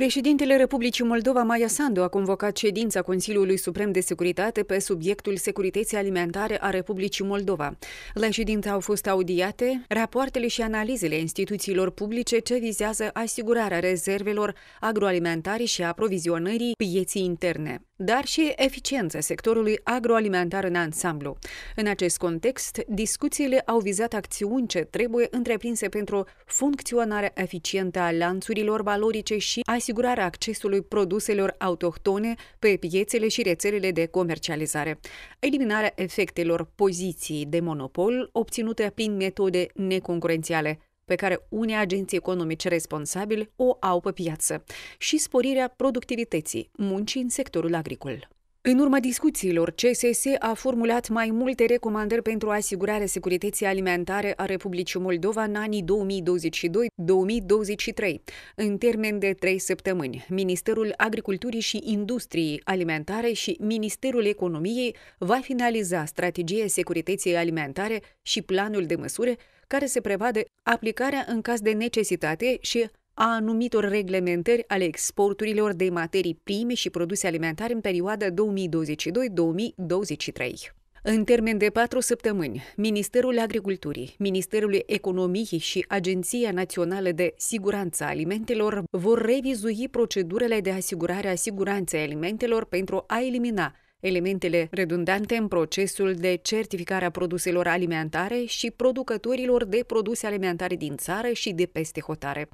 Președintele Republicii Moldova, Maia Sandu, a convocat ședința Consiliului Suprem de Securitate pe subiectul securității alimentare a Republicii Moldova. La ședință au fost audiate rapoartele și analizele instituțiilor publice ce vizează asigurarea rezervelor agroalimentare și aprovizionării pieții interne dar și eficiența sectorului agroalimentar în ansamblu. În acest context, discuțiile au vizat acțiuni ce trebuie întreprinse pentru funcționarea eficientă a lanțurilor valorice și asigurarea accesului produselor autohtone pe piețele și rețelele de comercializare, eliminarea efectelor poziției de monopol obținute prin metode neconcurențiale, pe care unii agenții economici responsabili o au pe piață și sporirea productivității muncii în sectorul agricol. În urma discuțiilor, CSS a formulat mai multe recomandări pentru asigurarea securității alimentare a Republicii Moldova în anii 2022-2023. În termen de trei săptămâni, Ministerul Agriculturii și Industriei Alimentare și Ministerul Economiei va finaliza strategia securității alimentare și planul de măsuri care se prevadă aplicarea în caz de necesitate și a anumitor reglementări ale exporturilor de materii prime și produse alimentare în perioada 2022-2023. În termen de patru săptămâni, Ministerul Agriculturii, Ministerul Economiei și Agenția Națională de Siguranță Alimentelor vor revizui procedurile de asigurare a siguranței alimentelor pentru a elimina elementele redundante în procesul de certificare a produselor alimentare și producătorilor de produse alimentare din țară și de peste hotare.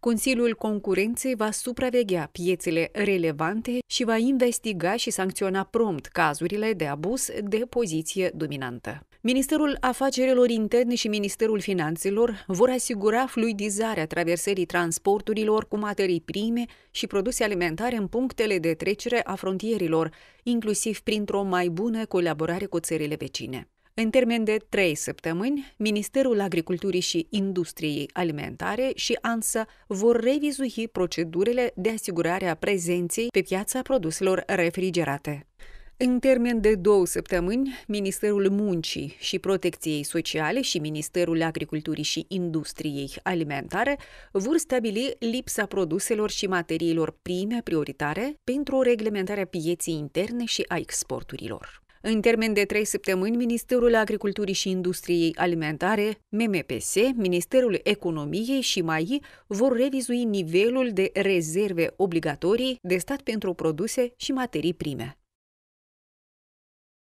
Consiliul Concurenței va supraveghea piețele relevante și va investiga și sancționa prompt cazurile de abuz de poziție dominantă. Ministerul Afacerilor Interne și Ministerul Finanțelor vor asigura fluidizarea traversării transporturilor cu materii prime și produse alimentare în punctele de trecere a frontierilor, inclusiv inclusiv printr-o mai bună colaborare cu țările vecine. În termen de trei săptămâni, Ministerul Agriculturii și Industriei Alimentare și ANSA vor revizui procedurile de asigurare a prezenței pe piața produselor refrigerate. În termen de două săptămâni, Ministerul Muncii și Protecției Sociale și Ministerul Agriculturii și Industriei Alimentare vor stabili lipsa produselor și materiilor prime prioritare pentru reglementarea pieței interne și a exporturilor. În termen de trei săptămâni, Ministerul Agriculturii și Industriei Alimentare, MMPS, Ministerul Economiei și MAI vor revizui nivelul de rezerve obligatorii de stat pentru produse și materii prime.